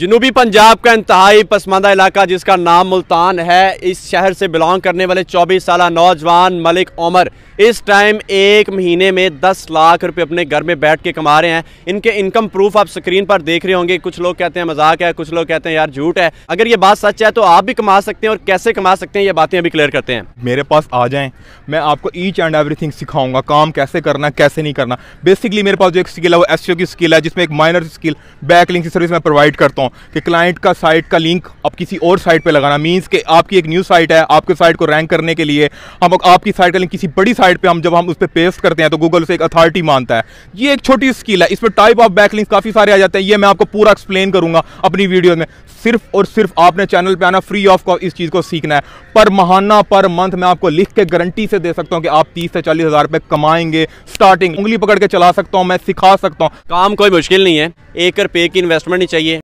जनूबी पंजाब का इंतहाई पसमानदा इलाका जिसका नाम मुल्तान है इस शहर से बिलोंग करने वाले 24 साल नौजवान मलिक उमर इस टाइम एक महीने में 10 लाख रुपए अपने घर में बैठ के कमा रहे हैं इनके इनकम प्रूफ आप स्क्रीन पर देख रहे होंगे कुछ लोग कहते हैं मजाक है कुछ लोग कहते हैं यार झूठ है अगर ये बात सच है तो आप भी कमा सकते हैं और कैसे कमा सकते हैं ये बातें अभी क्लियर करते हैं मेरे पास आ जाए मैं आपको ईच एंड एवरी सिखाऊंगा काम कैसे करना कैसे नहीं करना बेसिकली मेरे पास जो एक स्किल है वो एस की स्किल है जिसमें एक माइनर स्किल बैकलिंग की सर्विस मैं प्रोवाइड करता हूँ सकता हूँ कि क्लाइंट का साइट का लिंक आप किसी और साइट पे लगाना मींस कि आपकी एक न्यू साइट है आपके साइट को रैंक करने के लिए हम आपकी साइट का लिंक किसी बड़ी साइट पे हम जब हम उस पर पेस्ट करते हैं तो गूगल उसे एक अथॉरिटी मानता है ये एक छोटी स्किल है इस पर टाइप ऑफ बैक लिंक काफ़ी सारे आ जाते हैं ये मैं आपको पूरा एक्सप्लेन करूँगा अपनी वीडियो में सिर्फ और सिर्फ आपने चैनल पर आना फ्री ऑफ इस चीज़ को सीखना है पर महाना पर मंथ मैं आपको लिख के गारंटी से दे सकता हूँ कि आप तीस से चालीस हज़ार रुपये कमाएंगे स्टार्टिंग उंगली पकड़ के चला सकता हूँ मैं सिखा सकता हूँ काम कोई मुश्किल नहीं है एक रुपये की इन्वेस्टमेंट नहीं चाहिए